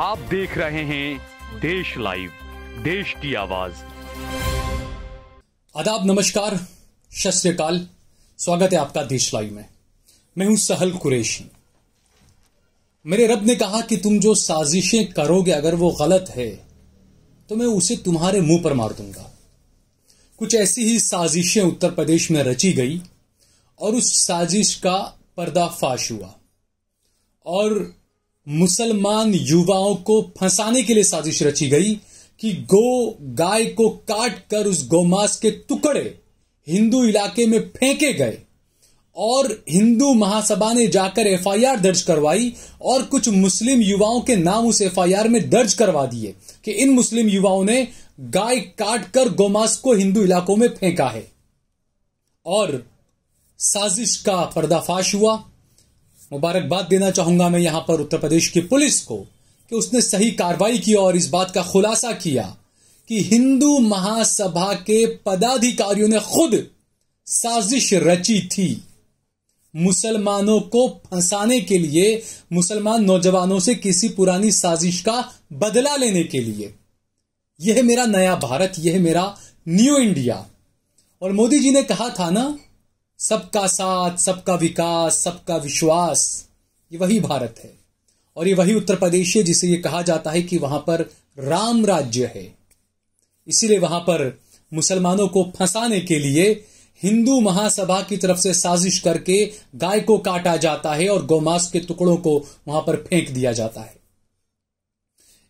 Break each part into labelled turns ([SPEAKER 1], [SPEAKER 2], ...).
[SPEAKER 1] आप देख रहे हैं देश लाइव देश की आवाज आदाब नमस्कार सत्यकाल स्वागत है आपका देश लाइव में मैं हूं सहल कुरेशी मेरे रब ने कहा कि तुम जो साजिशें करोगे अगर वो गलत है तो मैं उसे तुम्हारे मुंह पर मार दूंगा कुछ ऐसी ही साजिशें उत्तर प्रदेश में रची गई और उस साजिश का पर्दाफाश हुआ और मुसलमान युवाओं को फंसाने के लिए साजिश रची गई कि गो गाय को काट कर उस गोमांस के टुकड़े हिंदू इलाके में फेंके गए और हिंदू महासभा ने जाकर एफआईआर दर्ज करवाई और कुछ मुस्लिम युवाओं के नाम उस एफआईआर में दर्ज करवा दिए कि इन मुस्लिम युवाओं ने गाय काट कर गोमांस को हिंदू इलाकों में फेंका है और साजिश का पर्दाफाश हुआ मुबारकबाद देना चाहूंगा मैं यहां पर उत्तर प्रदेश की पुलिस को कि उसने सही कार्रवाई की और इस बात का खुलासा किया कि हिंदू महासभा के पदाधिकारियों ने खुद साजिश रची थी मुसलमानों को फंसाने के लिए मुसलमान नौजवानों से किसी पुरानी साजिश का बदला लेने के लिए यह मेरा नया भारत यह मेरा न्यू इंडिया और मोदी जी ने कहा था ना सबका साथ सबका विकास सबका विश्वास ये वही भारत है और ये वही उत्तर प्रदेश है जिसे ये कहा जाता है कि वहां पर राम राज्य है इसीलिए वहां पर मुसलमानों को फंसाने के लिए हिंदू महासभा की तरफ से साजिश करके गाय को काटा जाता है और गोमांस के टुकड़ों को वहां पर फेंक दिया जाता है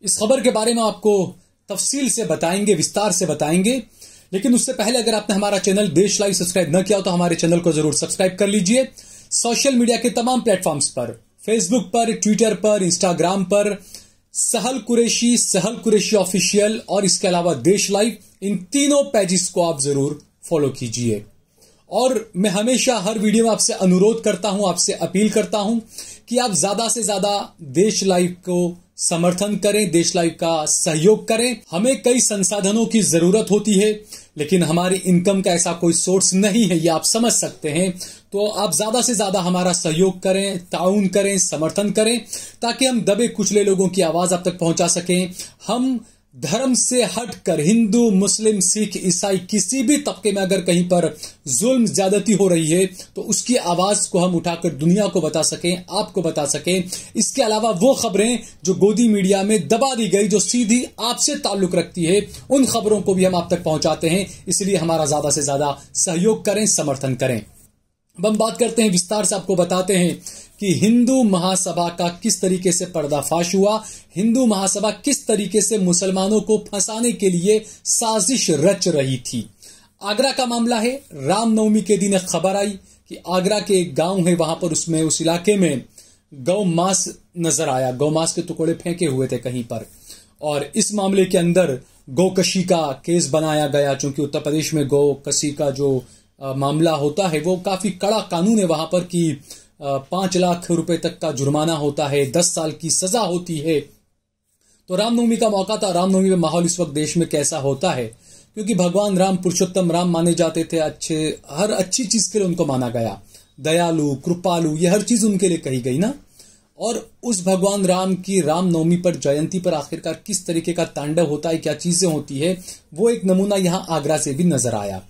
[SPEAKER 1] इस खबर के बारे में आपको तफसील से बताएंगे विस्तार से बताएंगे लेकिन उससे पहले अगर आपने हमारा चैनल देश लाइव सब्सक्राइब न किया हो तो हमारे चैनल को जरूर सब्सक्राइब कर लीजिए सोशल मीडिया के तमाम प्लेटफॉर्म्स पर फेसबुक पर ट्विटर पर इंस्टाग्राम पर सहल कुरेशी सहल कुरेशी ऑफिशियल और इसके अलावा देश लाइव इन तीनों पेजेस को आप जरूर फॉलो कीजिए और मैं हमेशा हर वीडियो में आपसे अनुरोध करता हूं आपसे अपील करता हूं कि आप ज्यादा से ज्यादा देश लाइव को समर्थन करें देश लाइव का सहयोग करें हमें कई संसाधनों की जरूरत होती है लेकिन हमारी इनकम का ऐसा कोई सोर्स नहीं है ये आप समझ सकते हैं तो आप ज्यादा से ज्यादा हमारा सहयोग करें ताउन करें समर्थन करें ताकि हम दबे कुचले लोगों की आवाज आप तक पहुंचा सकें हम धर्म से हटकर हिंदू मुस्लिम सिख ईसाई किसी भी तबके में अगर कहीं पर जुल्म ज्यादती हो रही है तो उसकी आवाज को हम उठाकर दुनिया को बता सकें आपको बता सकें इसके अलावा वो खबरें जो गोदी मीडिया में दबा दी गई जो सीधी आपसे ताल्लुक रखती है उन खबरों को भी हम आप तक पहुंचाते हैं इसलिए हमारा ज्यादा से ज्यादा सहयोग करें समर्थन करें अब हम बात करते हैं विस्तार से आपको बताते हैं कि हिंदू महासभा का किस तरीके से पर्दाफाश हुआ हिंदू महासभा किस तरीके से मुसलमानों को फंसाने के लिए साजिश रच रही थी आगरा का मामला है रामनवमी के दिन एक खबर आई कि आगरा के एक गांव है वहां पर उसमें उस इलाके में गौ मांस नजर आया गौ मांस के टुकड़े फेंके हुए थे कहीं पर और इस मामले के अंदर गौकशी का केस बनाया गया चूंकि उत्तर प्रदेश में गौकशी का जो मामला होता है वो काफी कड़ा कानून है वहां पर कि पांच लाख रुपए तक का जुर्माना होता है दस साल की सजा होती है तो रामनवमी का मौका था रामनवमी का माहौल इस वक्त देश में कैसा होता है क्योंकि भगवान राम पुरुषोत्तम राम माने जाते थे अच्छे हर अच्छी चीज के लिए उनको माना गया दयालु कृपालु ये हर चीज उनके लिए कही गई ना और उस भगवान राम की रामनवमी पर जयंती पर आखिरकार किस तरीके का तांडव होता है क्या चीजें होती है वो एक नमूना यहाँ आगरा से भी नजर आया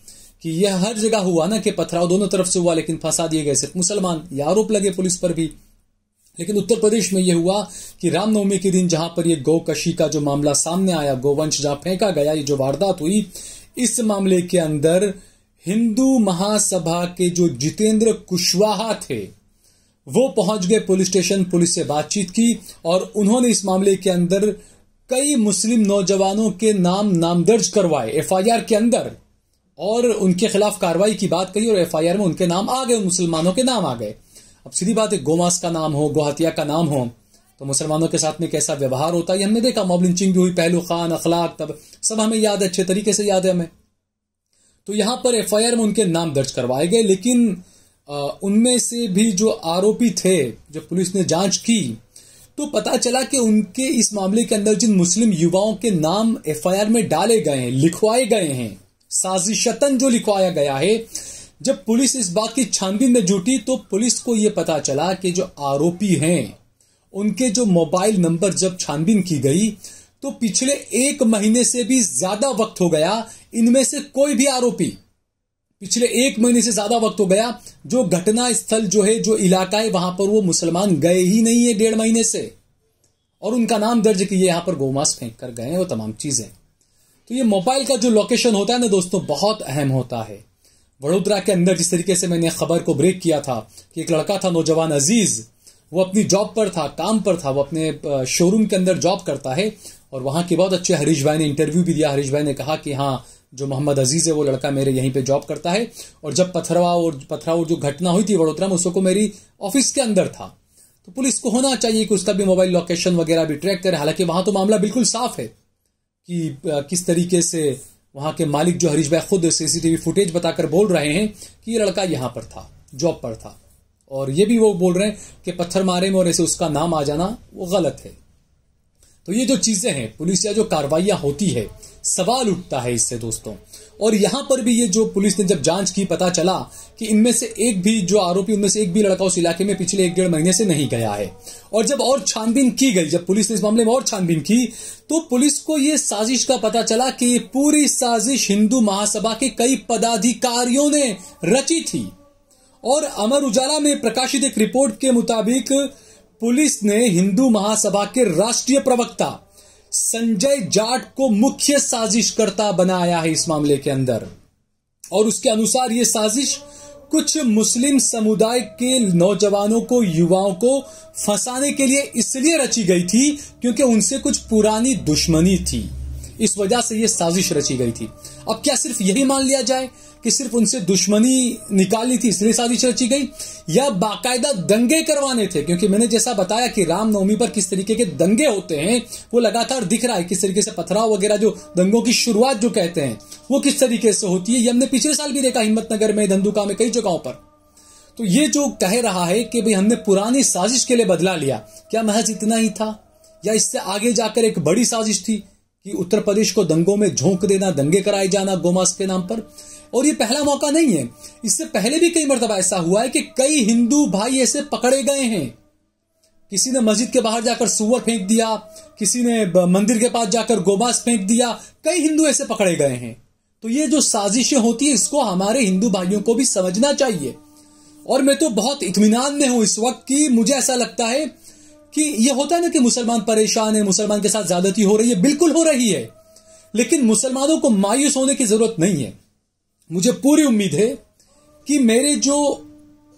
[SPEAKER 1] कि यह हर जगह हुआ ना कि पथराव दोनों तरफ से हुआ लेकिन फंसा दिए गए सिर्फ मुसलमान ये आरोप लगे पुलिस पर भी लेकिन उत्तर प्रदेश में यह हुआ कि रामनवमी के दिन जहां पर यह गौकशी का जो मामला सामने आया गोवंश जहां फेंका गया ये जो वारदात हुई इस मामले के अंदर हिंदू महासभा के जो जितेंद्र कुशवाहा थे वो पहुंच गए पुलिस स्टेशन पुलिस से बातचीत की और उन्होंने इस मामले के अंदर कई मुस्लिम नौजवानों के नाम नाम दर्ज करवाए एफआईआर के अंदर और उनके खिलाफ कार्रवाई की बात कही और एफआईआर में उनके नाम आ गए मुसलमानों के नाम आ गए अब सीधी बात है गोमास का नाम हो गुहातिया का नाम हो तो मुसलमानों के साथ में कैसा व्यवहार होता है हमने देखा मॉब लिंचिंग भी हुई पहलू खान अखलाक तब सब हमें याद है अच्छे तरीके से याद है हमें तो यहां पर एफ में उनके नाम दर्ज करवाए गए लेकिन उनमें से भी जो आरोपी थे जब पुलिस ने जांच की तो पता चला कि उनके इस मामले के अंदर जिन मुस्लिम युवाओं के नाम एफआईआर में डाले गए हैं लिखवाए गए हैं साजिशतन जो लिखवाया गया है जब पुलिस इस बात की छानबीन में जुटी तो पुलिस को यह पता चला कि जो आरोपी हैं उनके जो मोबाइल नंबर जब छानबीन की गई तो पिछले एक महीने से भी ज्यादा वक्त हो गया इनमें से कोई भी आरोपी पिछले एक महीने से ज्यादा वक्त हो गया जो घटना स्थल जो है जो इलाका है वहां पर वो मुसलमान गए ही नहीं है डेढ़ महीने से और उनका नाम दर्ज किए यहां पर गोमास फेंक कर गए हैं वो तमाम चीजें तो ये मोबाइल का जो लोकेशन होता है ना दोस्तों बहुत अहम होता है वडोदरा के अंदर जिस तरीके से मैंने खबर को ब्रेक किया था कि एक लड़का था नौजवान अजीज वो अपनी जॉब पर था काम पर था वो अपने शोरूम के अंदर जॉब करता है और वहां के बहुत अच्छे हरीश भाई ने इंटरव्यू भी दिया हरीश भाई ने कहा कि हाँ जो मोहम्मद अजीज है वो लड़का मेरे यहीं पे जॉब करता है और जब पथरवा और पथराव जो घटना हुई थी वडोदरा में उसको मेरी ऑफिस के अंदर था तो पुलिस को होना चाहिए कि उसका भी मोबाइल लोकेशन वगैरह भी ट्रैक करे हालांकि वहां तो मामला बिल्कुल साफ है कि किस तरीके से वहां के मालिक जो हरीश भाई खुद सीसीटीवी फुटेज बताकर बोल रहे हैं कि ये लड़का यहां पर था जॉब पर था और ये भी वो बोल रहे हैं कि पत्थर मारे में और ऐसे उसका नाम आ जाना वो गलत है तो ये जो चीज़ें हैं पुलिस या जो कार्रवाइया होती है सवाल उठता है इससे दोस्तों और यहां पर भी ये जो पुलिस ने जब जांच की पता चला कि इनमें से एक भी जो आरोपी उनमें से एक भी लड़का उस इलाके में पिछले एक डेढ़ महीने से नहीं गया है और जब और छानबीन की गई जब पुलिस ने इस मामले में और छानबीन की तो पुलिस को यह साजिश का पता चला कि पूरी साजिश हिंदू महासभा के कई पदाधिकारियों ने रची थी और अमर उजाला में प्रकाशित एक रिपोर्ट के मुताबिक पुलिस ने हिंदू महासभा के राष्ट्रीय प्रवक्ता संजय जाट को मुख्य साजिशकर्ता बनाया है इस मामले के अंदर और उसके अनुसार ये साजिश कुछ मुस्लिम समुदाय के नौजवानों को युवाओं को फंसाने के लिए इसलिए रची गई थी क्योंकि उनसे कुछ पुरानी दुश्मनी थी इस वजह से यह साजिश रची गई थी अब क्या सिर्फ यही मान लिया जाए कि सिर्फ उनसे दुश्मनी निकाली थी इसलिए साजिश रची गई या बाकायदा दंगे करवाने थे क्योंकि मैंने जैसा बताया कि रामनवमी पर किस तरीके के दंगे होते हैं वो लगातार दिख रहा है किस तरीके से पथराव वगैरह जो दंगों की शुरुआत जो कहते हैं वो किस तरीके से होती है ये हमने पिछले साल भी देखा हिम्मतनगर में धंधुका में कई जगहों पर तो ये जो कह रहा है कि भाई हमने पुरानी साजिश के लिए बदला लिया क्या महज इतना ही था या इससे आगे जाकर एक बड़ी साजिश थी कि उत्तर प्रदेश को दंगों में झोंक देना दंगे कराए जाना गोमास के नाम पर और ये पहला मौका नहीं है इससे पहले भी कई मरतबा ऐसा हुआ है कि कई हिंदू भाई ऐसे पकड़े गए हैं किसी ने मस्जिद के बाहर जाकर सुअर फेंक दिया किसी ने मंदिर के पास जाकर गोमास फेंक दिया कई हिंदू ऐसे पकड़े गए हैं तो ये जो साजिशें होती है इसको हमारे हिंदू भाइयों को भी समझना चाहिए और मैं तो बहुत इतमान में हूं इस वक्त कि मुझे ऐसा लगता है कि यह होता है ना कि मुसलमान परेशान है मुसलमान के साथ ज्यादती हो रही है बिल्कुल हो रही है लेकिन मुसलमानों को मायूस होने की जरूरत नहीं है मुझे पूरी उम्मीद है कि मेरे जो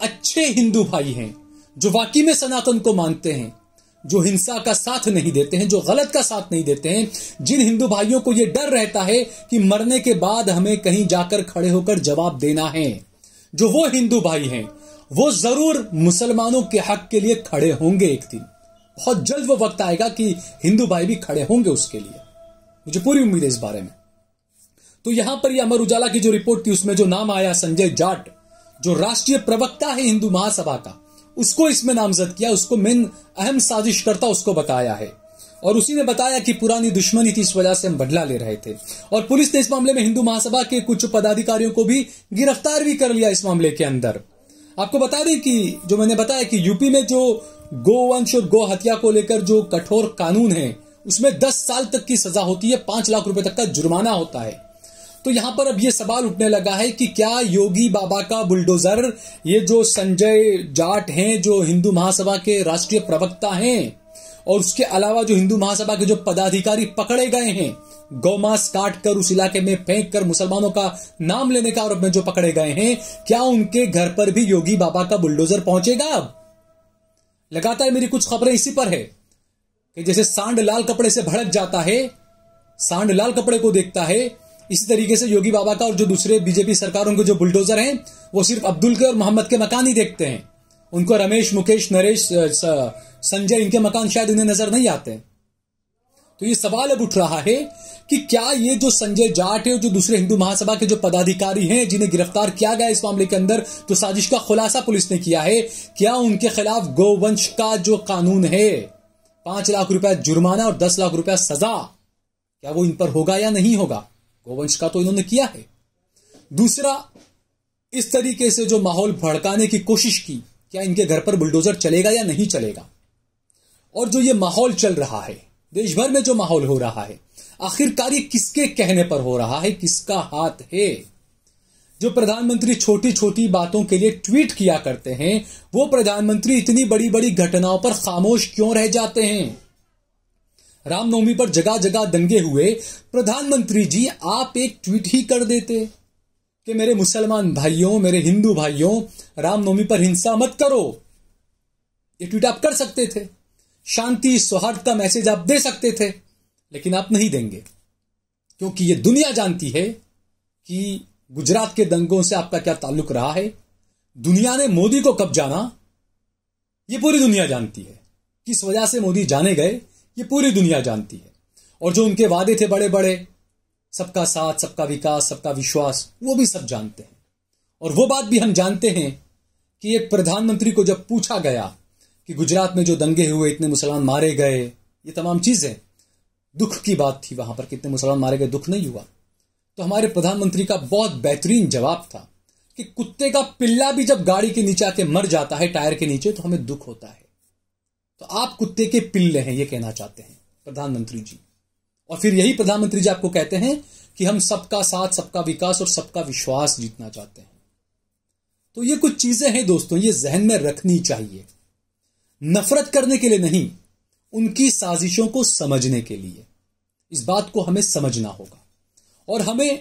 [SPEAKER 1] अच्छे हिंदू भाई हैं जो वाकई में सनातन को मानते हैं जो हिंसा का साथ नहीं देते हैं जो गलत का साथ नहीं देते हैं जिन हिंदू भाइयों को यह डर रहता है कि मरने के बाद हमें कहीं जाकर खड़े होकर जवाब देना है जो वो हिंदू भाई हैं वो जरूर मुसलमानों के हक के लिए खड़े होंगे एक दिन बहुत जल्द वो वक्त आएगा कि हिंदू भाई भी खड़े होंगे उसके लिए मुझे पूरी उम्मीद है इस बारे में तो यहां पर यह अमर उजाला की जो रिपोर्ट थी उसमें जो नाम आया संजय जाट जो राष्ट्रीय प्रवक्ता है हिंदू महासभा का उसको इसमें नामजद किया उसको मेन अहम साजिश करता उसको बताया है और उसी ने बताया कि पुरानी दुश्मनी थी इस वजह से हम बदला ले रहे थे और पुलिस ने इस मामले में हिंदू महासभा के कुछ पदाधिकारियों को भी गिरफ्तार भी कर लिया इस मामले के अंदर आपको बता दें कि जो मैंने बताया कि यूपी में जो गोवंश और गो हत्या को लेकर जो कठोर कानून है उसमें दस साल तक की सजा होती है पांच लाख रुपए तक का जुर्माना होता है तो यहां पर अब यह सवाल उठने लगा है कि क्या योगी बाबा का बुलडोजर ये जो संजय जाट हैं जो हिंदू महासभा के राष्ट्रीय प्रवक्ता हैं और उसके अलावा जो हिंदू महासभा के जो पदाधिकारी पकड़े गए हैं गौमांस काट कर उस इलाके में फेंक कर मुसलमानों का नाम लेने का आरोप में जो पकड़े गए हैं क्या उनके घर पर भी योगी बाबा का बुलडोजर पहुंचेगा अब लगातार मेरी कुछ खबरें इसी पर है कि जैसे सांड लाल कपड़े से भड़क जाता है सांड लाल कपड़े को देखता है इसी तरीके से योगी बाबा का और जो दूसरे बीजेपी सरकारों के जो बुलडोजर हैं वो सिर्फ अब्दुल के और मोहम्मद के मकान ही देखते हैं उनको रमेश मुकेश नरेश संजय इनके मकान शायद उन्हें नजर नहीं आते तो ये सवाल अब उठ रहा है कि क्या ये जो संजय जाट है जो दूसरे हिंदू महासभा के जो पदाधिकारी हैं जिन्हें गिरफ्तार किया गया इस मामले के अंदर तो साजिश का खुलासा पुलिस ने किया है क्या उनके खिलाफ गोवंश का जो कानून है पांच लाख रुपया जुर्माना और दस लाख रुपया सजा क्या वो इन पर होगा या नहीं होगा गोवंश का तो इन्होंने किया है दूसरा इस तरीके से जो माहौल भड़काने की कोशिश की क्या इनके घर पर बुलडोजर चलेगा या नहीं चलेगा और जो ये माहौल चल रहा है देश भर में जो माहौल हो रहा है आखिरकार ये किसके कहने पर हो रहा है किसका हाथ है जो प्रधानमंत्री छोटी छोटी बातों के लिए ट्वीट किया करते हैं वो प्रधानमंत्री इतनी बड़ी बड़ी घटनाओं पर खामोश क्यों रह जाते हैं रामनवमी पर जगह जगह दंगे हुए प्रधानमंत्री जी आप एक ट्वीट ही कर देते कि मेरे मुसलमान भाइयों मेरे हिंदू भाइयों रामनवमी पर हिंसा मत करो ये ट्वीट आप कर सकते थे शांति सौहार्द का मैसेज आप दे सकते थे लेकिन आप नहीं देंगे क्योंकि ये दुनिया जानती है कि गुजरात के दंगों से आपका क्या ताल्लुक रहा है दुनिया ने मोदी को कब जाना ये पूरी दुनिया जानती है किस वजह से मोदी जाने गए ये पूरी दुनिया जानती है और जो उनके वादे थे बड़े बड़े सबका साथ सबका विकास सबका विश्वास वो भी सब जानते हैं और वो बात भी हम जानते हैं कि एक प्रधानमंत्री को जब पूछा गया कि गुजरात में जो दंगे हुए इतने मुसलमान मारे गए ये तमाम चीजें दुख की बात थी वहां पर कितने मुसलमान मारे गए दुख नहीं हुआ तो हमारे प्रधानमंत्री का बहुत बेहतरीन जवाब था कि कुत्ते का पिल्ला भी जब गाड़ी के नीचे आके मर जाता है टायर के नीचे तो हमें दुख होता है तो आप कुत्ते के पिल्ले हैं ये कहना चाहते हैं प्रधानमंत्री जी और फिर यही प्रधानमंत्री जी आपको कहते हैं कि हम सबका साथ सबका विकास और सबका विश्वास जीतना चाहते हैं तो ये कुछ चीजें हैं दोस्तों ये जहन में रखनी चाहिए नफरत करने के लिए नहीं उनकी साजिशों को समझने के लिए इस बात को हमें समझना होगा और हमें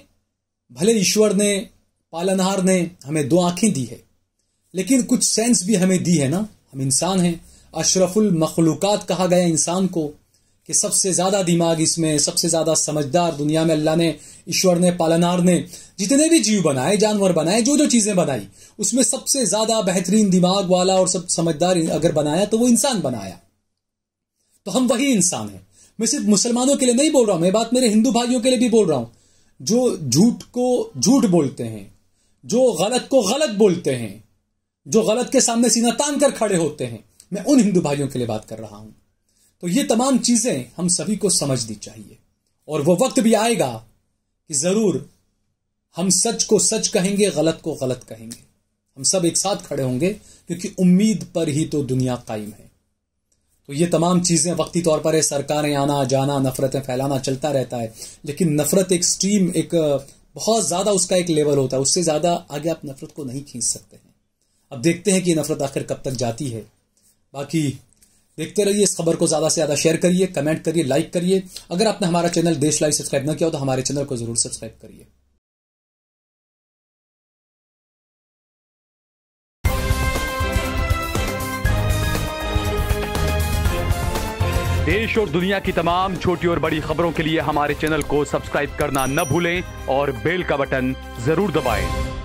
[SPEAKER 1] भले ईश्वर ने पालनहार ने हमें दो आंखें दी है लेकिन कुछ सेंस भी हमें दी है ना हम इंसान हैं अशरफुल मखलूकत कहा गया इंसान को कि सबसे ज़्यादा दिमाग इसमें सबसे ज़्यादा समझदार दुनिया में अल्लाह ने ईश्वर ने पालनार ने जितने भी जीव बनाए जानवर बनाए जो जो चीज़ें बनाई उसमें सबसे ज़्यादा बेहतरीन दिमाग वाला और सब समझदार अगर बनाया तो वो इंसान बनाया तो हम वही इंसान हैं मैं सिर्फ मुसलमानों के लिए नहीं बोल रहा हूं मैं बात मेरे हिंदू भाइयों के लिए भी बोल रहा हूं जो झूठ को झूठ बोलते हैं जो गलत को गलत बोलते हैं जो गलत के सामने सीना तान कर खड़े होते हैं मैं उन हिंदू भाइयों के लिए बात कर रहा हूं तो ये तमाम चीजें हम सभी को समझनी चाहिए और वो वक्त भी आएगा कि जरूर हम सच को सच कहेंगे गलत को गलत कहेंगे हम सब एक साथ खड़े होंगे क्योंकि उम्मीद पर ही तो दुनिया कायम है तो ये तमाम चीज़ें वक्ती तौर पर है सरकारें आना जाना नफरतें फैलाना चलता रहता है लेकिन नफरत एक स्ट्रीम एक बहुत ज़्यादा उसका एक लेवल होता है उससे ज़्यादा आगे आप नफरत को नहीं खींच सकते हैं अब देखते हैं कि नफरत आखिर कब तक जाती है बाकी देखते रहिए इस खबर को ज़्यादा से ज़्यादा शेयर करिए कमेंट करिए लाइक करिए अगर आपने हमारा चैनल देश लाइव सब्सक्राइब न किया हो तो हमारे चैनल को ज़रूर सब्सक्राइब करिए देश और दुनिया की तमाम छोटी और बड़ी खबरों के लिए हमारे चैनल को सब्सक्राइब करना न भूलें और बेल का बटन जरूर दबाएं।